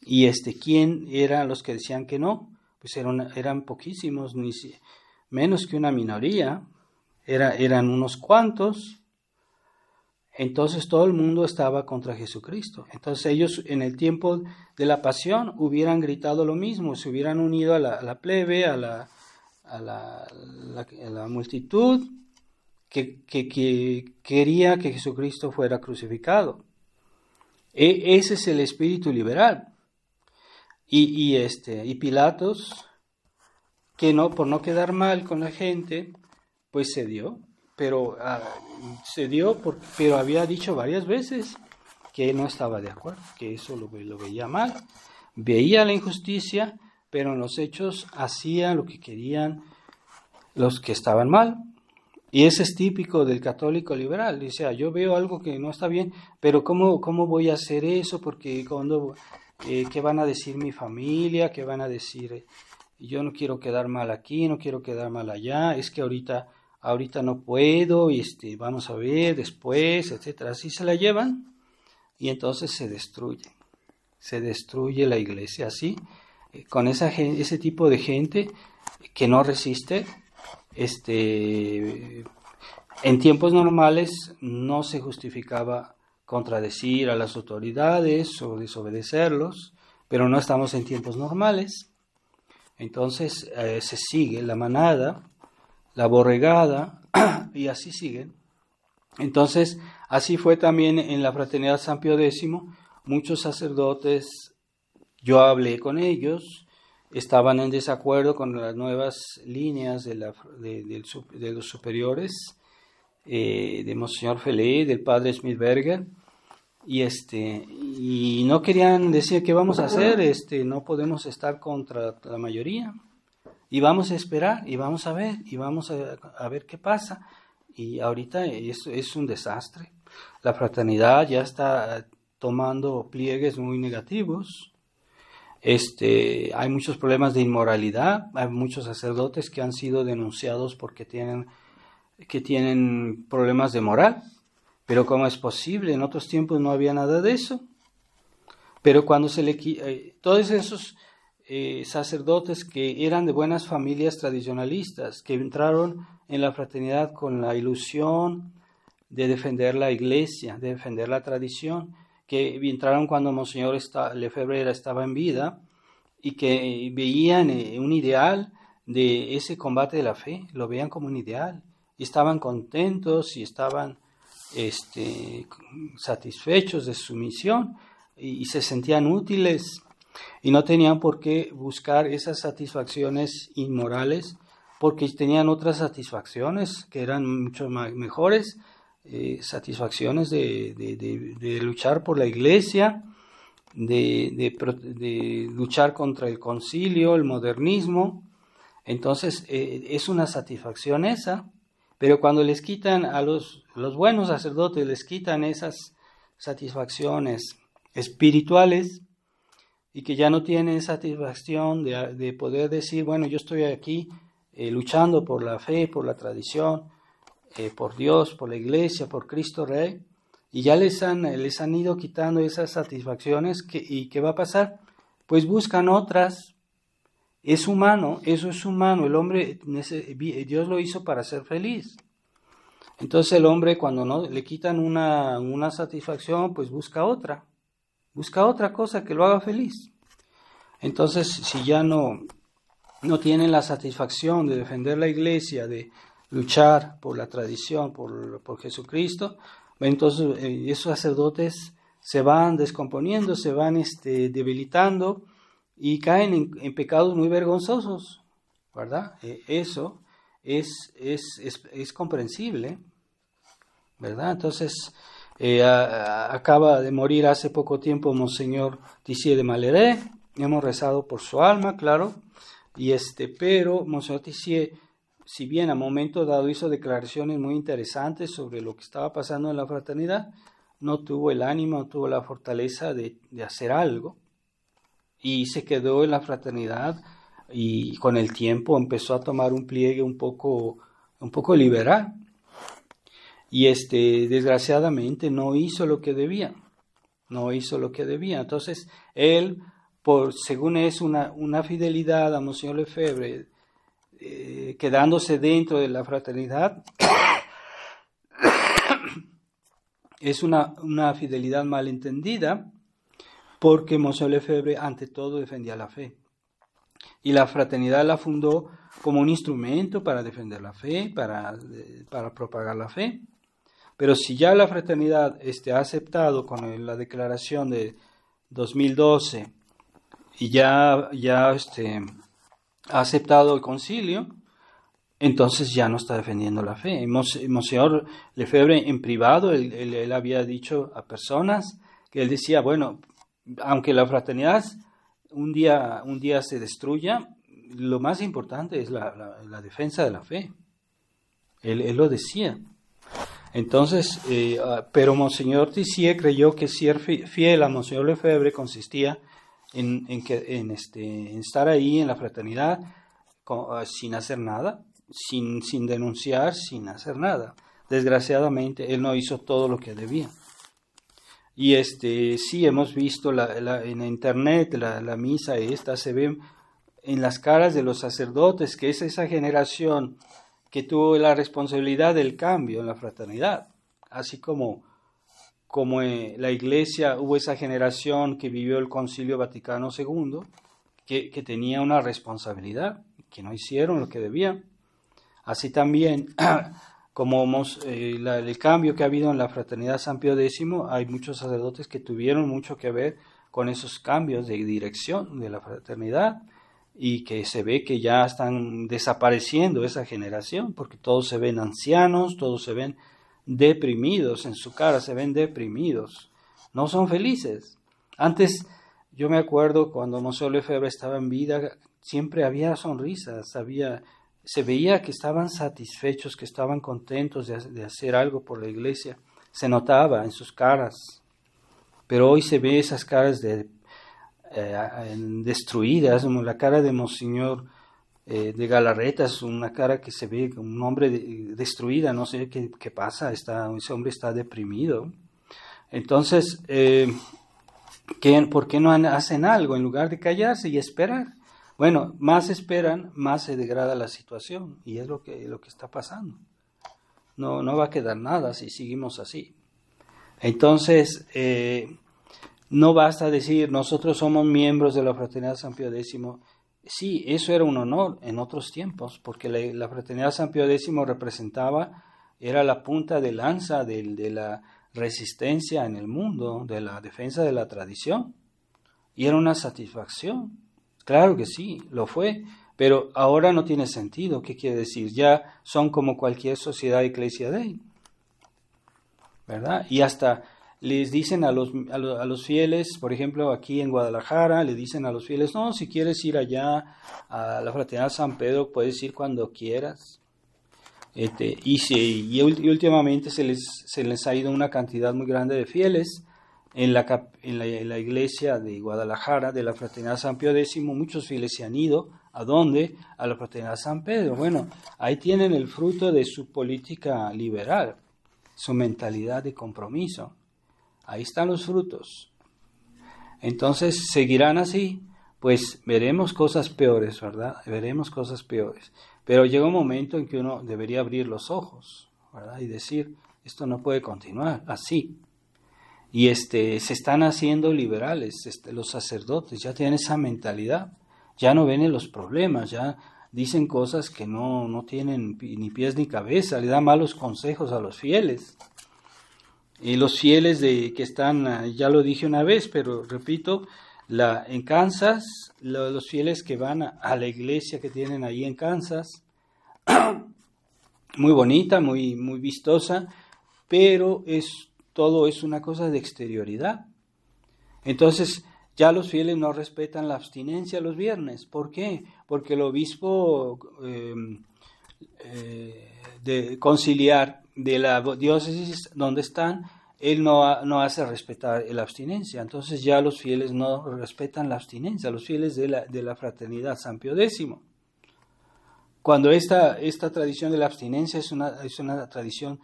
Y este, ¿quién eran los que decían que no? Pues eran, eran poquísimos, ni, menos que una minoría, Era, eran unos cuantos. Entonces todo el mundo estaba contra Jesucristo. Entonces ellos en el tiempo de la pasión hubieran gritado lo mismo, se hubieran unido a la, plebe, a la, multitud que, quería que Jesucristo fuera crucificado. E, ese es el espíritu liberal. Y, este, y Pilatos, que no, por no quedar mal con la gente, pues se dio pero ah, se dio, pero había dicho varias veces que no estaba de acuerdo, que eso lo, veía mal, veía la injusticia, pero en los hechos hacía lo que querían los que estaban mal. Y ese es típico del católico liberal. Dice, ah, yo veo algo que no está bien, pero ¿cómo, cómo voy a hacer eso? Porque cuando, eh, ¿qué van a decir mi familia? ¿Qué van a decir? Yo no quiero quedar mal aquí, no quiero quedar mal allá. Es que ahorita ahorita no puedo, este, vamos a ver después, etcétera. Así se la llevan y entonces se destruye. Se destruye la iglesia así, eh, con esa, ese tipo de gente que no resiste. Este, en tiempos normales no se justificaba contradecir a las autoridades o desobedecerlos, pero no estamos en tiempos normales. Entonces eh, se sigue la manada la borregada, y así siguen. Entonces, así fue también en la fraternidad San Pío X, muchos sacerdotes, yo hablé con ellos, estaban en desacuerdo con las nuevas líneas de, la, de, los superiores, eh, de Monseñor feliz del padre Smithberger, y este y no querían decir qué vamos a hacer, este no podemos estar contra la mayoría. Y vamos a esperar y vamos a ver y vamos a, a ver qué pasa. Y ahorita es, es un desastre. La fraternidad ya está tomando pliegues muy negativos. Este, hay muchos problemas de inmoralidad, hay muchos sacerdotes que han sido denunciados porque tienen, que tienen problemas de moral. Pero ¿cómo es posible? En otros tiempos no había nada de eso. Pero cuando se le... Eh, todos esos eh, sacerdotes que eran de buenas familias tradicionalistas, que entraron en la fraternidad con la ilusión de defender la iglesia, de defender la tradición, que entraron cuando Monseñor Lefebvre estaba en vida y que veían eh, un ideal de ese combate de la fe, lo veían como un ideal, estaban contentos y estaban este, satisfechos de su misión y se sentían útiles y no tenían por qué buscar esas satisfacciones inmorales porque tenían otras satisfacciones que eran mucho mejores, eh, satisfacciones de, luchar por la iglesia, de, luchar contra el concilio, el modernismo. Entonces eh, es una satisfacción esa, pero cuando les quitan a los, los buenos sacerdotes, les quitan esas satisfacciones espirituales, y que ya no tienen satisfacción de, poder decir, bueno, yo estoy aquí eh, luchando por la fe, por la tradición, eh, por Dios, por la iglesia, por Cristo Rey, y ya les han, les han ido quitando esas satisfacciones, ¿y qué va a pasar? Pues buscan otras. Es humano, eso es humano, el hombre, Dios lo hizo para ser feliz. Entonces el hombre cuando no le quitan una satisfacción, pues busca otra. Busca otra cosa que lo haga feliz. Entonces, si ya no, no tienen la satisfacción de defender la iglesia, de luchar por la tradición, por, Jesucristo, entonces eh, esos sacerdotes se van descomponiendo, se van este, debilitando y caen en, pecados muy vergonzosos, ¿verdad? Eh, eso es, es comprensible, ¿verdad? Entonces, eh, acaba de morir hace poco tiempo Monseñor Tissier de Maleré. Hemos rezado por su alma, claro. Y este, pero Monseñor Tissier, si bien a momento dado hizo declaraciones muy interesantes sobre lo que estaba pasando en la fraternidad, no tuvo el ánimo, no tuvo la fortaleza de, hacer algo. Y se quedó en la fraternidad y con el tiempo empezó a tomar un pliegue un poco, un poco liberal y este, desgraciadamente no hizo lo que debía, no hizo lo que debía. Entonces, él, por, según es una, fidelidad a Monseñor Lefebvre, eh, quedándose dentro de la fraternidad, es una, una fidelidad malentendida, porque Monseñor Lefebvre, ante todo, defendía la fe. Y la fraternidad la fundó como un instrumento para defender la fe, para, eh, para propagar la fe. Pero si ya la fraternidad este, ha aceptado con la declaración de 2012 y ya, ya este, ha aceptado el concilio, entonces ya no está defendiendo la fe. Monseñor Lefebvre en privado, él, había dicho a personas que él decía, bueno, aunque la fraternidad un día, un día se destruya, lo más importante es la, defensa de la fe. Él, él, lo decía. Entonces, eh, ah, pero Monseñor Tissier creyó que ser fiel a Monseñor Lefebvre consistía en, este, estar ahí en la fraternidad ah, sin hacer nada, sin, sin denunciar, sin hacer nada. Desgraciadamente, él no hizo todo lo que debía. Y este, sí, hemos visto en internet la, la misa esta, se ve en las caras de los sacerdotes que es esa generación que tuvo la responsabilidad del cambio en la fraternidad, así como, como eh, la iglesia hubo esa generación que vivió el concilio Vaticano II, que, tenía una responsabilidad, que no hicieron lo que debían. Así también, como eh, el cambio que ha habido en la fraternidad San Pío X, hay muchos sacerdotes que tuvieron mucho que ver con esos cambios de dirección de la fraternidad y que se ve que ya están desapareciendo esa generación, porque todos se ven ancianos, todos se ven deprimidos, en su cara se ven deprimidos, no son felices. Antes, yo me acuerdo cuando Le Lefebvre estaba en vida, siempre había sonrisas, había, se veía que estaban satisfechos, que estaban contentos de hacer algo por la iglesia, se notaba en sus caras, pero hoy se ve esas caras de eh, destruidas, como la cara de Monseñor eh, de de es una cara que se ve un hombre destruida, no sé qué, pasa, está, ese hombre está deprimido. Entonces, eh, ¿por qué no hacen algo en lugar de callarse y esperar? Bueno, más esperan, más se degrada la situación y es lo que, lo que está pasando. No, no va a quedar nada si seguimos así. Entonces, eh, no basta decir, nosotros somos miembros de la Fraternidad San Pio X. Sí, eso era un honor en otros tiempos, porque la, Fraternidad San Pio X representaba, era la punta de lanza de, la resistencia en el mundo, de la defensa de la tradición. Y era una satisfacción. Claro que sí, lo fue, pero ahora no tiene sentido. ¿Qué quiere decir? Ya son como cualquier sociedad eclesiástica ¿verdad? Y hasta les dicen a los, a, los, fieles, por ejemplo, aquí en Guadalajara, le dicen a los fieles, no, si quieres ir allá a la fraternidad San Pedro, puedes ir cuando quieras. Este, y, y, últimamente se les, se les ha ido una cantidad muy grande de fieles en la, en la, iglesia de Guadalajara, de la fraternidad San Pío X, muchos fieles se han ido. ¿A dónde? A la fraternidad San Pedro. Bueno, ahí tienen el fruto de su política liberal, su mentalidad de compromiso. Ahí están los frutos. Entonces, ¿seguirán así? Pues veremos cosas peores, ¿verdad? Veremos cosas peores. Pero llega un momento en que uno debería abrir los ojos, ¿verdad? Y decir, esto no puede continuar así. Y este, se están haciendo liberales, este, los sacerdotes ya tienen esa mentalidad, ya no ven los problemas, ya dicen cosas que no, no tienen ni pies ni cabeza, le dan malos consejos a los fieles. Y los fieles de que están, ah, ya lo dije una vez, pero repito, la, en Kansas, los fieles que van a, la iglesia que tienen ahí en Kansas, muy bonita, muy, muy vistosa, pero es, todo es una cosa de exterioridad. Entonces, ya los fieles no respetan la abstinencia los viernes. ¿Por qué? Porque el obispo eh, eh, de conciliar de la diócesis donde están, él no, no hace respetar la abstinencia. Entonces ya los fieles no respetan la abstinencia, los fieles de la, fraternidad, San Pío X. Cuando esta, esta tradición de la abstinencia es una, tradición,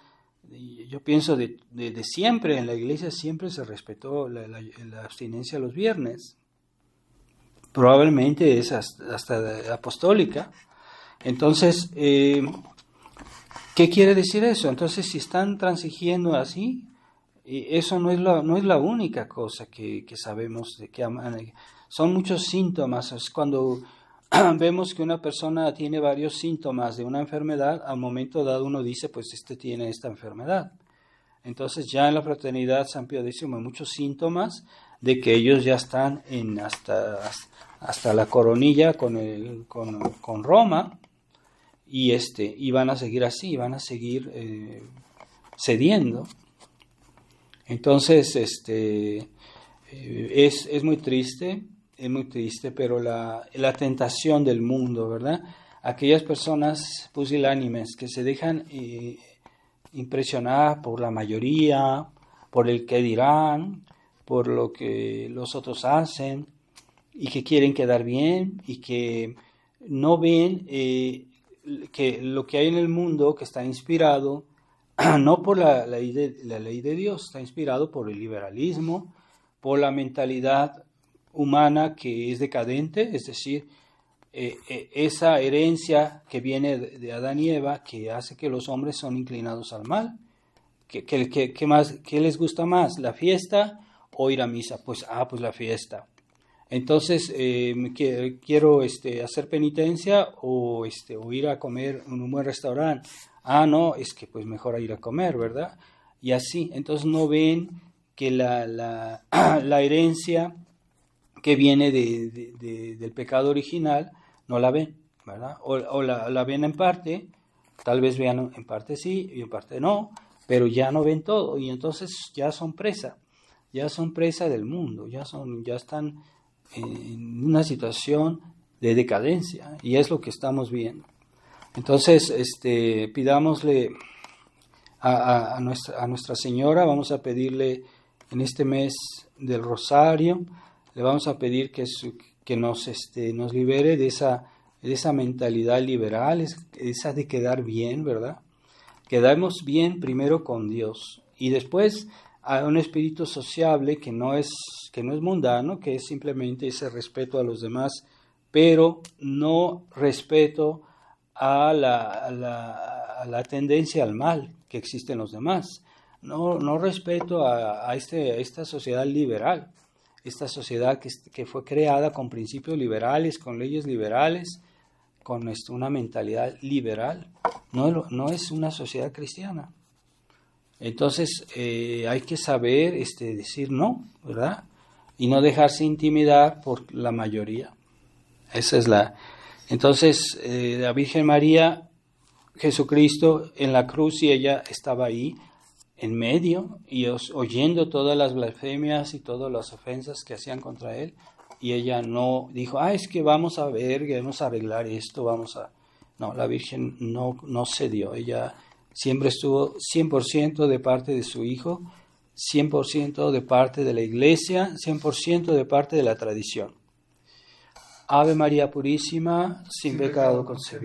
yo pienso, de, siempre, en la iglesia siempre se respetó la, abstinencia los viernes. Probablemente es hasta, apostólica. Entonces, eh, ¿Qué quiere decir eso? Entonces, si están transigiendo así, eh, eso no es la, no es la única cosa que, sabemos de que son muchos síntomas. Es cuando vemos que una persona tiene varios síntomas de una enfermedad, al momento dado uno dice, pues este tiene esta enfermedad. Entonces ya en la fraternidad San Pío X hay muchos síntomas de que ellos ya están en hasta, hasta la coronilla con, el, con, con Roma y este y van a seguir así van a seguir eh, cediendo entonces este eh, es, muy triste es muy triste pero la, tentación del mundo verdad aquellas personas pusilánimes que se dejan eh, impresionar por la mayoría por el que dirán por lo que los otros hacen y que quieren quedar bien y que no ven que lo que hay en el mundo que está inspirado no por la, ley de, la ley de Dios, está inspirado por el liberalismo, por la mentalidad humana que es decadente, es decir, eh, eh, esa herencia que viene de, Adán y Eva que hace que los hombres son inclinados al mal. ¿Qué, más, ¿Qué les gusta más? ¿La fiesta o ir a misa? Pues, ah, pues la fiesta. Entonces, eh, quiero este, hacer penitencia o, este, o ir a comer en un buen restaurante. Ah, no, es que pues mejor ir a comer, ¿verdad? Y así, entonces no ven que la, la, la herencia que viene del pecado original, no la ven, ¿verdad? O, o la, la, ven en parte, tal vez vean en parte sí y en parte no, pero ya no ven todo y entonces ya son presa, ya son presa del mundo, ya, son, ya están en una situación de decadencia y es lo que estamos viendo. Entonces, este, pidámosle a, a, nuestra, a nuestra Señora, vamos a pedirle en este mes del Rosario, le vamos a pedir que, que nos, este, nos libere de esa, de esa mentalidad liberal, esa de quedar bien, ¿verdad? Quedamos bien primero con Dios y después a un espíritu sociable que no es, que no es mundano, que es simplemente ese respeto a los demás, pero no respeto a la, a la, tendencia al mal que existe en los demás. No, no respeto a, este, esta sociedad liberal, esta sociedad que, que, fue creada con principios liberales, con leyes liberales, con este, una mentalidad liberal. No, no es una sociedad cristiana. Entonces eh, hay que saber este, decir no, ¿verdad? Y no dejarse intimidar por la mayoría. Esa es la. Entonces eh, la Virgen María, Jesucristo en la cruz y ella estaba ahí en medio y oyendo todas las blasfemias y todas las ofensas que hacían contra él y ella no dijo, ah, es que vamos a ver, que vamos a arreglar esto, vamos a... No, la Virgen no, no cedió, ella Siempre estuvo 100% de parte de su hijo, 100% de parte de la iglesia, 100% de parte de la tradición. Ave María Purísima, sin pecado concebida.